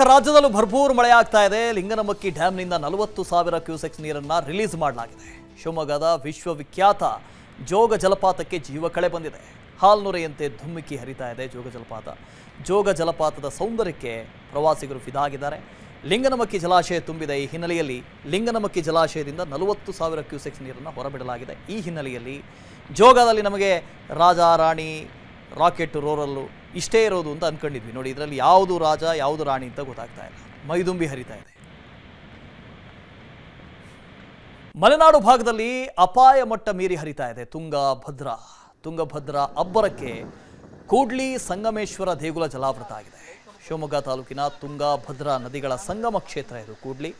ಪಕ್ಕ ರಾಜ್ಯದಲ್ಲೂ ಭರ್ಪೂರ್ ಮಳೆ ಆಗ್ತಾ ಇದೆ ಲಿಂಗನಮಕ್ಕಿ ಡ್ಯಾಮ್ನಿಂದ ನಲವತ್ತು ಸಾವಿರ ಕ್ಯೂಸೆಕ್ಸ್ ನೀರನ್ನು ರಿಲೀಸ್ ಮಾಡಲಾಗಿದೆ ಶಿವಮೊಗ್ಗದ ವಿಶ್ವವಿಖ್ಯಾತ ಜೋಗ ಜಲಪಾತಕ್ಕೆ ಜೀವ ಕಳೆ ಬಂದಿದೆ ಹಾಲ್ನೊರೆಯಂತೆ ಧುಮ್ಮಿಕ್ಕಿ ಹರಿತಾ ಇದೆ ಜೋಗ ಜಲಪಾತ ಜೋಗ ಜಲಪಾತದ ಸೌಂದರ್ಯಕ್ಕೆ ಪ್ರವಾಸಿಗರು ಫಿದಾಗಿದ್ದಾರೆ ಲಿಂಗನಮಕ್ಕಿ ಜಲಾಶಯ ತುಂಬಿದ ಈ ಹಿನ್ನೆಲೆಯಲ್ಲಿ ಲಿಂಗನಮಕ್ಕಿ ಜಲಾಶಯದಿಂದ ನಲವತ್ತು ಸಾವಿರ ಕ್ಯೂಸೆಕ್ಸ್ ನೀರನ್ನು ಹೊರಬಿಡಲಾಗಿದೆ ಈ ಹಿನ್ನೆಲೆಯಲ್ಲಿ ಜೋಗದಲ್ಲಿ ನಮಗೆ ರಾಜ ರಾಣಿ ರಾಕೆಟ್ ರೋರಲ್ಲು ಇಷ್ಟೇ ಇರೋದು ಅಂತ ಅಂದ್ಕೊಂಡಿದ್ವಿ ನೋಡಿ ಇದರಲ್ಲಿ ಯಾವುದು ರಾಜ ಯಾವುದು ರಾಣಿ ಅಂತ ಗೊತ್ತಾಗ್ತಾ ಇಲ್ಲ ಮೈದುಂಬಿ ಹರಿತಾ ಇದೆ ಮಲೆನಾಡು ಭಾಗದಲ್ಲಿ ಅಪಾಯ ಮಟ್ಟ ಮೀರಿ ಹರಿತಾ ಇದೆ ತುಂಗಭದ್ರಾ ತುಂಗಭದ್ರಾ ಅಬ್ಬರಕ್ಕೆ ಕೂಡ್ಲಿ ಸಂಗಮೇಶ್ವರ ದೇಗುಲ ಜಲಾವೃತ ಆಗಿದೆ ಶಿವಮೊಗ್ಗ ತಾಲೂಕಿನ ತುಂಗಭದ್ರಾ ನದಿಗಳ ಸಂಗಮ ಕ್ಷೇತ್ರ ಇದು ಕೂಡ್ಲಿ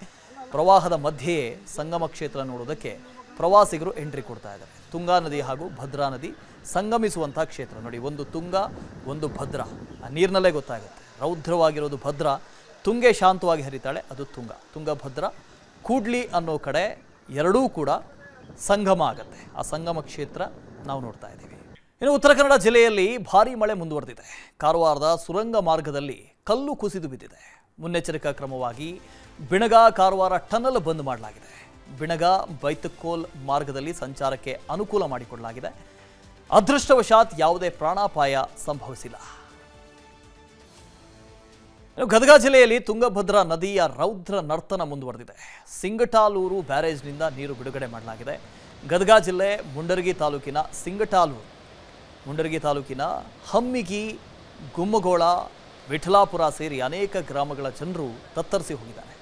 ಪ್ರವಾಹದ ಮಧ್ಯೆಯೇ ಸಂಗಮ ಕ್ಷೇತ್ರ ನೋಡೋದಕ್ಕೆ ಪ್ರವಾಸಿಗರು ಎಂಟ್ರಿ ಕೊಡ್ತಾ ಇದ್ದಾರೆ ತುಂಗಾ ನದಿ ಹಾಗೂ ಭದ್ರಾ ನದಿ ಸಂಗಮಿಸುವಂಥ ಕ್ಷೇತ್ರ ನೋಡಿ ಒಂದು ತುಂಗಾ ಒಂದು ಭದ್ರ ಆ ನೀರಿನಲ್ಲೇ ಗೊತ್ತಾಗುತ್ತೆ ರೌದ್ರವಾಗಿರೋದು ಭದ್ರ ತುಂಗೆ ಶಾಂತವಾಗಿ ಹರಿತಾಳೆ ಅದು ತುಂಗ ಭದ್ರ ಕೂಡ್ಲಿ ಅನ್ನೋ ಕಡೆ ಎರಡೂ ಕೂಡ ಸಂಗಮ ಆಗುತ್ತೆ ಆ ಸಂಗಮ ಕ್ಷೇತ್ರ ನಾವು ನೋಡ್ತಾ ಇದ್ದೀವಿ ಇನ್ನು ಉತ್ತರ ಕನ್ನಡ ಜಿಲ್ಲೆಯಲ್ಲಿ ಭಾರೀ ಮಳೆ ಮುಂದುವರೆದಿದೆ ಕಾರವಾರದ ಸುರಂಗ ಮಾರ್ಗದಲ್ಲಿ ಕಲ್ಲು ಕುಸಿದು ಬಿದ್ದಿದೆ ಮುನ್ನೆಚ್ಚರಿಕಾ ಕ್ರಮವಾಗಿ ಬಿಣಗಾ ಕಾರವಾರ ಟನಲ್ ಬಂದ್ ಮಾಡಲಾಗಿದೆ ಬಿಣಗ ಬೈತುಕೋಲ್ ಮಾರ್ಗದಲ್ಲಿ ಸಂಚಾರಕ್ಕೆ ಅನುಕೂಲ ಮಾಡಿಕೊಡಲಾಗಿದೆ ಅದೃಷ್ಟವಶಾತ್ ಯಾವುದೇ ಪ್ರಾಣಾಪಾಯ ಸಂಭವಿಸಿಲ್ಲ ಗದಗ ಜಿಲ್ಲೆಯಲ್ಲಿ ತುಂಗಭದ್ರಾ ನದಿಯ ರೌದ್ರ ನರ್ತನ ಮುಂದುವರೆದಿದೆ ಸಿಂಗಟಾಲೂರು ಬ್ಯಾರೇಜ್ನಿಂದ ನೀರು ಬಿಡುಗಡೆ ಮಾಡಲಾಗಿದೆ ಗದಗ ಜಿಲ್ಲೆ ಮುಂಡರಗಿ ತಾಲೂಕಿನ ಸಿಂಗಟಾಲೂರು ಮುಂಡರಗಿ ತಾಲೂಕಿನ ಹಮ್ಮಿಗಿ ಗುಮ್ಮಗೋಳ ವಿಠಲಾಪುರ ಸೇರಿ ಅನೇಕ ಗ್ರಾಮಗಳ ಜನರು ತತ್ತರಿಸಿ ಹೋಗಿದ್ದಾರೆ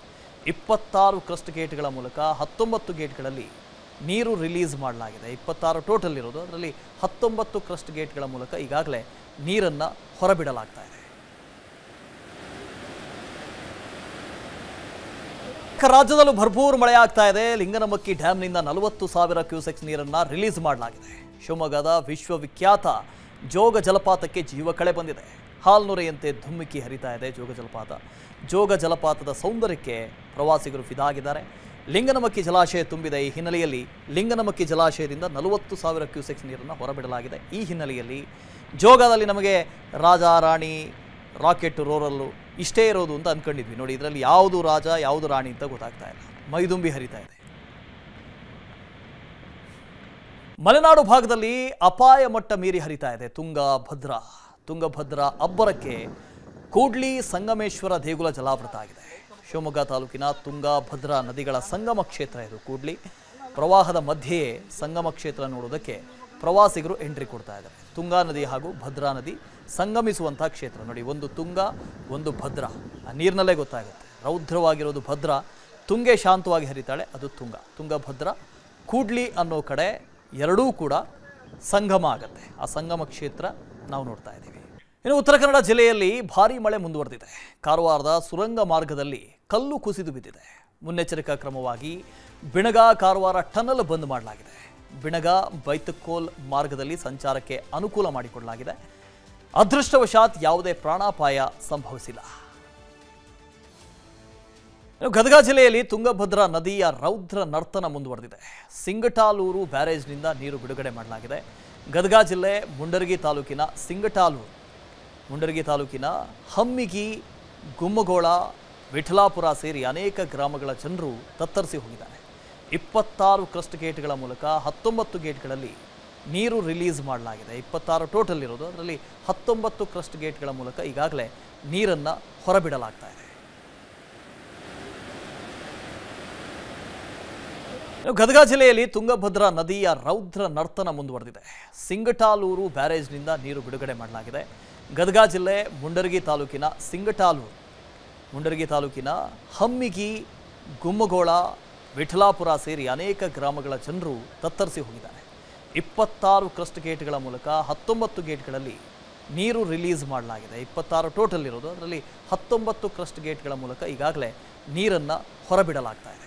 ಇಪ್ಪತ್ತಾರು ಕ್ರಸ್ಟ್ ಗೇಟ್ಗಳ ಮೂಲಕ ಹತ್ತೊಂಬತ್ತು ಗೇಟ್ಗಳಲ್ಲಿ ನೀರು ರಿಲೀಸ್ ಮಾಡಲಾಗಿದೆ ಇಪ್ಪತ್ತಾರು ಟೋಟಲ್ ಇರೋದು ಅದರಲ್ಲಿ ಹತ್ತೊಂಬತ್ತು ಕ್ರಸ್ಟ್ ಗೇಟ್ಗಳ ಮೂಲಕ ಈಗಾಗಲೇ ನೀರನ್ನು ಹೊರಬಿಡಲಾಗ್ತಾ ಇದೆ ರಾಜ್ಯದಲ್ಲೂ ಭರ್ಪೂರ್ ಆಗ್ತಾ ಇದೆ ಲಿಂಗನಮಕ್ಕಿ ಡ್ಯಾಮ್ನಿಂದ ನಲವತ್ತು ಸಾವಿರ ಕ್ಯೂಸೆಕ್ಸ್ ನೀರನ್ನು ರಿಲೀಸ್ ಮಾಡಲಾಗಿದೆ ಶಿವಮೊಗ್ಗದ ವಿಶ್ವವಿಖ್ಯಾತ ಜೋಗ ಜಲಪಾತಕ್ಕೆ ಜೀವ ಕಳೆ ಬಂದಿದೆ ಹಾಲ್ನೊರೆಯಂತೆ ಧುಮ್ಮಿಕ್ಕಿ ಹರಿತಾ ಇದೆ ಜೋಗ ಜಲಪಾತ ಜೋಗ ಜಲಪಾತದ ಸೌಂದರ್ಯಕ್ಕೆ ಪ್ರವಾಸಿಗರು ಫಿದಾಗಿದ್ದಾರೆ ಲಿಂಗನಮಕ್ಕಿ ಜಲಾಶಯ ತುಂಬಿದೆ ಈ ಹಿನ್ನೆಲೆಯಲ್ಲಿ ಲಿಂಗನಮಕ್ಕಿ ಜಲಾಶಯದಿಂದ ನಲವತ್ತು ಸಾವಿರ ಕ್ಯೂಸೆಕ್ಸ್ ನೀರನ್ನು ಹೊರಬಿಡಲಾಗಿದೆ ಈ ಹಿನ್ನೆಲೆಯಲ್ಲಿ ಜೋಗದಲ್ಲಿ ನಮಗೆ ರಾಜ ರಾಣಿ ರಾಕೆಟ್ ರೋರಲ್ಲು ಇಷ್ಟೇ ಇರೋದು ಅಂತ ಅಂದ್ಕೊಂಡಿದ್ವಿ ನೋಡಿ ಇದರಲ್ಲಿ ಯಾವುದು ರಾಜ ಯಾವುದು ರಾಣಿ ಅಂತ ಗೊತ್ತಾಗ್ತಾ ಇಲ್ಲ ಮೈದುಂಬಿ ಹರಿತಾ ಇದೆ ಮಲೆನಾಡು ಭಾಗದಲ್ಲಿ ಅಪಾಯ ಮಟ್ಟ ಮೀರಿ ಹರಿತಾ ಇದೆ ತುಂಗಭದ್ರಾ ತುಂಗಭದ್ರಾ ಅಬ್ಬರಕ್ಕೆ ಕೂಡ್ಲಿ ಸಂಗಮೇಶ್ವರ ದೇಗುಲ ಜಲಾವೃತ ಆಗಿದೆ ಶಿವಮೊಗ್ಗ ತಾಲೂಕಿನ ತುಂಗಭದ್ರಾ ನದಿಗಳ ಸಂಗಮ ಕ್ಷೇತ್ರ ಇದು ಕೂಡ್ಲಿ ಪ್ರವಾಹದ ಮಧ್ಯೆಯೇ ಸಂಗಮ ಕ್ಷೇತ್ರ ನೋಡೋದಕ್ಕೆ ಪ್ರವಾಸಿಗರು ಎಂಟ್ರಿ ಕೊಡ್ತಾ ಇದ್ದಾರೆ ತುಂಗಾ ನದಿ ಹಾಗೂ ಭದ್ರಾ ನದಿ ಸಂಗಮಿಸುವಂತಹ ಕ್ಷೇತ್ರ ನೋಡಿ ಒಂದು ತುಂಗ ಒಂದು ಭದ್ರಾ ಆ ನೀರಿನಲ್ಲೇ ಗೊತ್ತಾಗುತ್ತೆ ರೌದ್ರವಾಗಿರೋದು ಭದ್ರಾ ತುಂಗೆ ಶಾಂತವಾಗಿ ಹರಿತಾಳೆ ಅದು ತುಂಗ ತುಂಗಭದ್ರಾ ಕೂಡ್ಲಿ ಅನ್ನೋ ಕಡೆ ಎರಡೂ ಕೂಡ ಸಂಗಮ ಆಗುತ್ತೆ ಆ ಸಂಗಮ ಕ್ಷೇತ್ರ ನಾವು ನೋಡ್ತಾ ಇದ್ದೀವಿ ಇನ್ನು ಉತ್ತರ ಕನ್ನಡ ಜಿಲ್ಲೆಯಲ್ಲಿ ಭಾರಿ ಮಳೆ ಮುಂದುವರೆದಿದೆ ಕಾರವಾರದ ಸುರಂಗ ಮಾರ್ಗದಲ್ಲಿ ಕಲ್ಲು ಕುಸಿದು ಬಿದ್ದಿದೆ ಮುನ್ನೆಚ್ಚರಿಕಾ ಕ್ರಮವಾಗಿ ಬಿಣಗ ಕಾರವಾರ ಟನಲ್ ಬಂದ್ ಮಾಡಲಾಗಿದೆ ಬಿಣಗ ಬೈತಕೋಲ್ ಮಾರ್ಗದಲ್ಲಿ ಸಂಚಾರಕ್ಕೆ ಅನುಕೂಲ ಮಾಡಿಕೊಡಲಾಗಿದೆ ಅದೃಷ್ಟವಶಾತ್ ಯಾವುದೇ ಪ್ರಾಣಾಪಾಯ ಸಂಭವಿಸಿಲ್ಲ ಗದಗ ಜಿಲ್ಲೆಯಲ್ಲಿ ತುಂಗಭದ್ರಾ ನದಿಯ ರೌದ್ರ ನರ್ತನ ಮುಂದುವರೆದಿದೆ ಸಿಂಗಟಾಲೂರು ಬ್ಯಾರೇಜ್ನಿಂದ ನೀರು ಬಿಡುಗಡೆ ಮಾಡಲಾಗಿದೆ ಗದಗ ಜಿಲ್ಲೆ ಮುಂಡರಗಿ ತಾಲೂಕಿನ ಸಿಂಗಟಾಲೂರು ಮುಂಡರಗಿ ತಾಲೂಕಿನ ಹಮ್ಮಿಗಿ ಗುಮ್ಮಗೋಳ ವಿಠಲಾಪುರ ಸೇರಿ ಅನೇಕ ಗ್ರಾಮಗಳ ಜನರು ತತ್ತರಿಸಿ ಹೋಗಿದ್ದಾರೆ ಇಪ್ಪತ್ತಾರು ಕ್ರಸ್ಟ್ ಗೇಟ್ಗಳ ಮೂಲಕ ಹತ್ತೊಂಬತ್ತು ಗೇಟ್ಗಳಲ್ಲಿ ನೀರು ರಿಲೀಸ್ ಮಾಡಲಾಗಿದೆ ಇಪ್ಪತ್ತಾರು ಟೋಟಲ್ ಇರೋದು ಅದರಲ್ಲಿ ಹತ್ತೊಂಬತ್ತು ಕ್ರಸ್ಟ್ ಗೇಟ್ಗಳ ಮೂಲಕ ಈಗಾಗಲೇ ನೀರನ್ನು ಹೊರಬಿಡಲಾಗ್ತಾ ಇದೆ ಗದಗ ಜಿಲ್ಲೆಯಲ್ಲಿ ತುಂಗಭದ್ರಾ ನದಿಯ ರೌದ್ರ ನರ್ತನ ಮುಂದುವರೆದಿದೆ ಸಿಂಗಟಾಲೂರು ಬ್ಯಾರೇಜ್ನಿಂದ ನೀರು ಬಿಡುಗಡೆ ಮಾಡಲಾಗಿದೆ ಗದಗ ಜಿಲ್ಲೆ ಮುಂಡರಗಿ ತಾಲೂಕಿನ ಸಿಂಗಟಾಲೂರು ಮುಂಡರಗಿ ತಾಲೂಕಿನ ಹಮ್ಮಿಗಿ ಗುಮ್ಮಗೋಳ ವಿಠಲಾಪುರ ಸೇರಿ ಅನೇಕ ಗ್ರಾಮಗಳ ಜನರು ತತ್ತರಿಸಿ ಹೋಗಿದ್ದಾರೆ ಇಪ್ಪತ್ತಾರು ಕ್ರಸ್ಟ್ ಗೇಟ್ಗಳ ಮೂಲಕ ಹತ್ತೊಂಬತ್ತು ಗೇಟ್ಗಳಲ್ಲಿ ನೀರು ರಿಲೀಸ್ ಮಾಡಲಾಗಿದೆ ಇಪ್ಪತ್ತಾರು ಟೋಟಲ್ ಇರೋದು ಅದರಲ್ಲಿ ಹತ್ತೊಂಬತ್ತು ಕ್ರಸ್ಟ್ ಗೇಟ್ಗಳ ಮೂಲಕ ಈಗಾಗಲೇ ನೀರನ್ನು ಹೊರಬಿಡಲಾಗ್ತಾ ಇದೆ